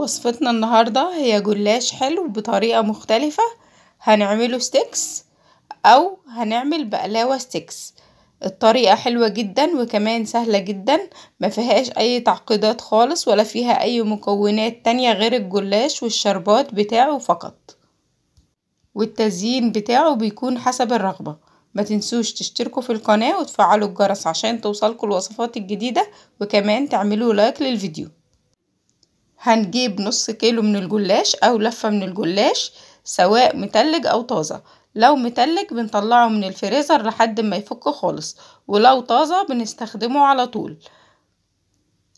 وصفتنا النهاردة هي جلاش حلو بطريقة مختلفة هنعمله ستيكس او هنعمل بقلاوة ستيكس الطريقة حلوة جدا وكمان سهلة جدا ما فيهاش اي تعقيدات خالص ولا فيها اي مكونات تانية غير الجلاش والشربات بتاعه فقط والتزيين بتاعه بيكون حسب الرغبة ما تنسوش تشتركوا في القناة وتفعلوا الجرس عشان توصلكوا الوصفات الجديدة وكمان تعملوا لايك للفيديو هنجيب نص كيلو من الجلاش او لفة من الجلاش سواء متلج او طازة لو متلج بنطلعه من الفريزر لحد ما يفك خالص ولو طازة بنستخدمه على طول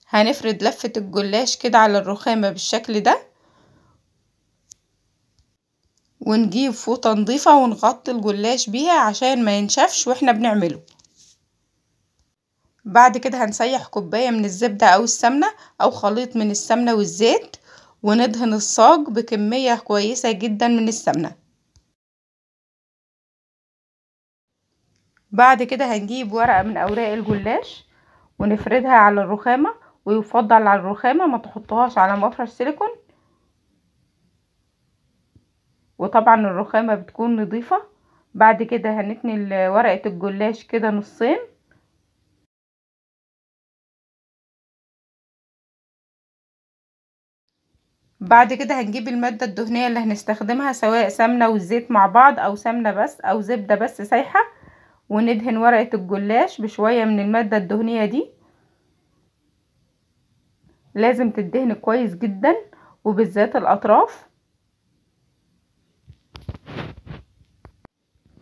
هنفرد لفة الجلاش كده على الرخامة بالشكل ده ونجيب فوطة نضيفة ونغطي الجلاش بيها عشان ما ينشفش واحنا بنعمله بعد كده هنسيح كوباية من الزبدة أو السمنة أو خليط من السمنة والزيت وندهن الصاج بكمية كويسة جدا من السمنة بعد كده هنجيب ورقة من أوراق الجلاش ونفردها على الرخامة ويفضل على الرخامة ما تحطهاش على مفرش سيليكون وطبعا الرخامة بتكون نظيفة بعد كده هنتني ورقة الجلاش كده نصين بعد كده هنجيب المادة الدهنية اللي هنستخدمها سواء سمنة والزيت مع بعض او سمنة بس او زبدة بس سايحة وندهن ورقة الجلاش بشوية من المادة الدهنية دي لازم تدهن كويس جدا وبالذات الاطراف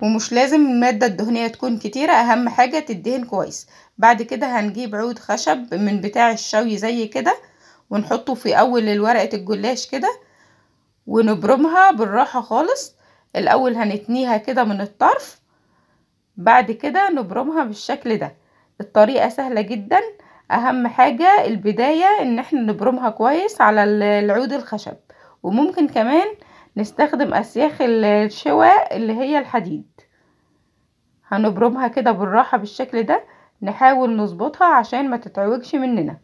ومش لازم المادة الدهنية تكون كتيرة اهم حاجة تدهن كويس بعد كده هنجيب عود خشب من بتاع الشوي زي كده ونحطه في اول ورقة الجلاش كده ونبرمها بالراحة خالص الاول هنتنيها كده من الطرف بعد كده نبرمها بالشكل ده الطريقة سهلة جدا اهم حاجة البداية ان احنا نبرمها كويس على العود الخشب وممكن كمان نستخدم اسياخ الشواء اللي هي الحديد هنبرمها كده بالراحة بالشكل ده نحاول نظبطها عشان ما تتعوجش مننا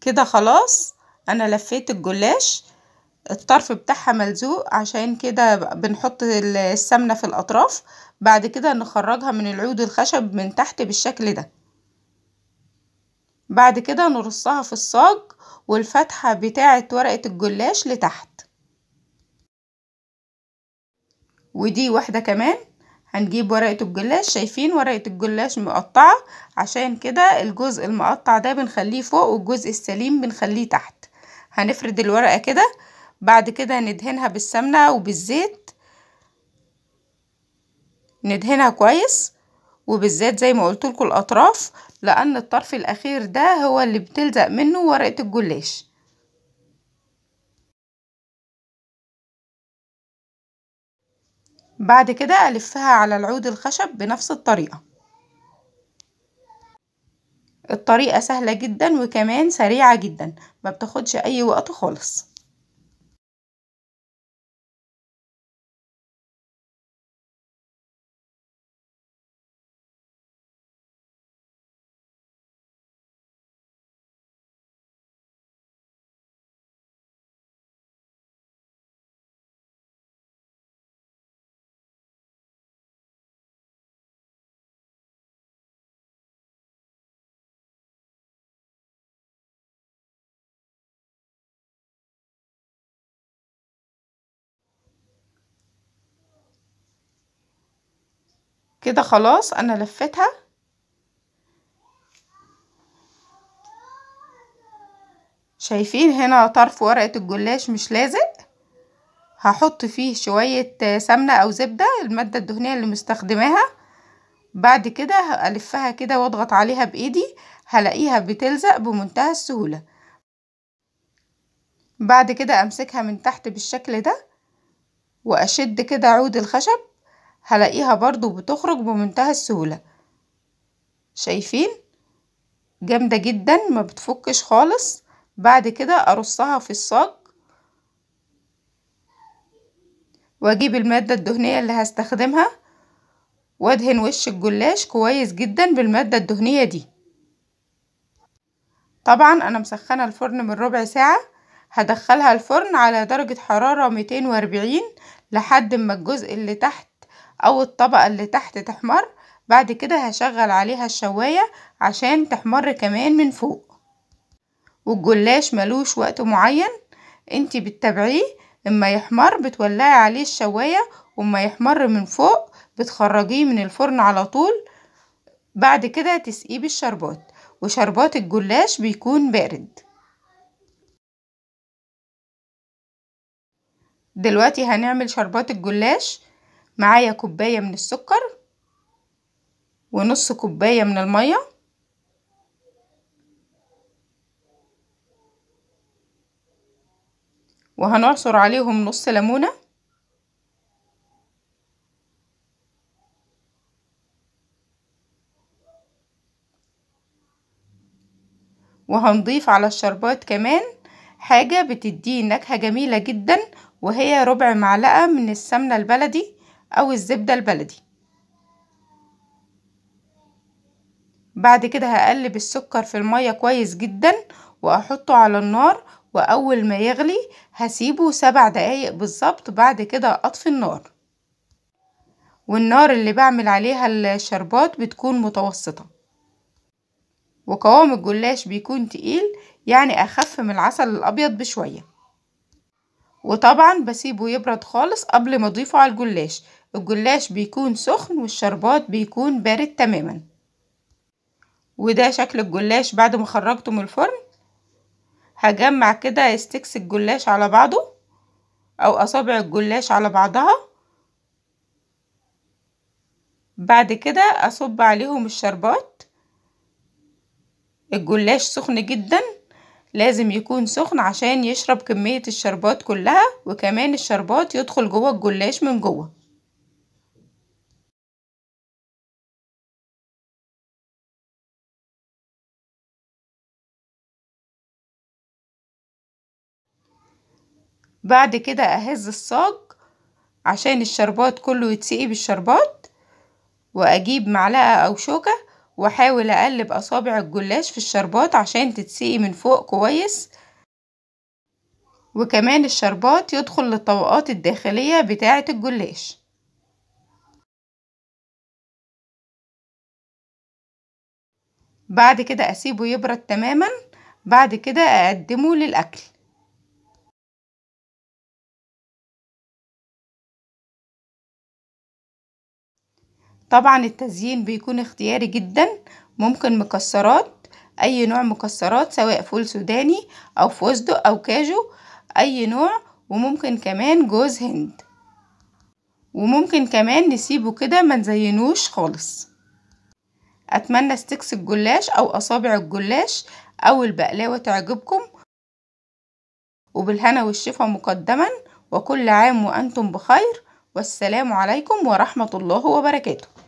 كده خلاص انا لفيت الجلاش الطرف بتاعها ملزوق عشان كده بنحط السمنة في الاطراف بعد كده نخرجها من العود الخشب من تحت بالشكل ده بعد كده نرصها في الصاج والفتحة بتاعة ورقة الجلاش لتحت ودي واحدة كمان هنجيب ورقة الجلاش شايفين ورقة الجلاش مقطعة عشان كده الجزء المقطع ده بنخليه فوق والجزء السليم بنخليه تحت هنفرد الورقة كده بعد كده ندهنها بالسمنة وبالزيت ندهنها كويس وبالذات زي ما قلت لكم الاطراف لان الطرف الاخير ده هو اللي بتلزق منه ورقة الجلاش بعد كده ألفها على العود الخشب بنفس الطريقة الطريقة سهلة جدا وكمان سريعة جدا ما بتاخدش أي وقت خالص كده خلاص انا لفتها شايفين هنا طرف ورقة الجلاش مش لازق هحط فيه شوية سمنة او زبدة المادة الدهنية اللي مستخدماها بعد كده الفها كده واضغط عليها بايدي هلاقيها بتلزق بمنتهى السهولة بعد كده امسكها من تحت بالشكل ده واشد كده عود الخشب هلاقيها برضو بتخرج بمنتهى السهولة شايفين جامدة جدا ما بتفكش خالص بعد كده ارصها في الصاج واجيب المادة الدهنية اللي هستخدمها وادهن وش الجلاش كويس جدا بالمادة الدهنية دي طبعا انا مسخنة الفرن من ربع ساعة هدخلها الفرن على درجة حرارة 240 لحد ما الجزء اللي تحت او الطبقة اللي تحت تحمر بعد كده هشغل عليها الشواية عشان تحمر كمان من فوق والجلاش ملوش وقت معين انتي بتتابعيه اما يحمر بتولعي عليه الشواية وما يحمر من فوق بتخرجيه من الفرن على طول بعد كده تسقيه بالشربات وشربات الجلاش بيكون بارد دلوقتي هنعمل شربات الجلاش معايا كوباية من السكر ونص كوباية من المية وهنعصر عليهم نص ليمونة وهنضيف على الشربات كمان حاجة بتديه نكهة جميلة جدا وهي ربع معلقة من السمنة البلدي أو الزبدة البلدي بعد كده هقلب السكر في المية كويس جدا وأحطه على النار وأول ما يغلي هسيبه سبع دقايق بالظبط بعد كده أطفي النار والنار اللي بعمل عليها الشربات بتكون متوسطة وقوام الجلاش بيكون تقيل يعني أخف من العسل الأبيض بشوية وطبعا بسيبه يبرد خالص قبل ما أضيفه على الجلاش الجلاش بيكون سخن والشربات بيكون بارد تماما وده شكل الجلاش بعد ما خرجته من الفرن هجمع كده ستيكس الجلاش على بعضه او اصابع الجلاش على بعضها بعد كده اصب عليهم الشربات الجلاش سخن جدا لازم يكون سخن عشان يشرب كمية الشربات كلها وكمان الشربات يدخل جوه الجلاش من جوه بعد كده اهز الصاج عشان الشربات كله يتسقي بالشربات واجيب معلقة او شوكة واحاول اقلب اصابع الجلاش في الشربات عشان تتسقي من فوق كويس وكمان الشربات يدخل للطبقات الداخلية بتاعة الجلاش بعد كده اسيبه يبرد تماما بعد كده اقدمه للاكل طبعا التزيين بيكون اختياري جدا ممكن مكسرات اي نوع مكسرات سواء فول سوداني او فستق او كاجو اي نوع وممكن كمان جوز هند وممكن كمان نسيبه كده ما نزينوش خالص اتمنى ستيكس الجلاش او اصابع الجلاش او البقلاوه تعجبكم وبالهنا والشفا مقدما وكل عام وانتم بخير والسلام عليكم ورحمه الله وبركاته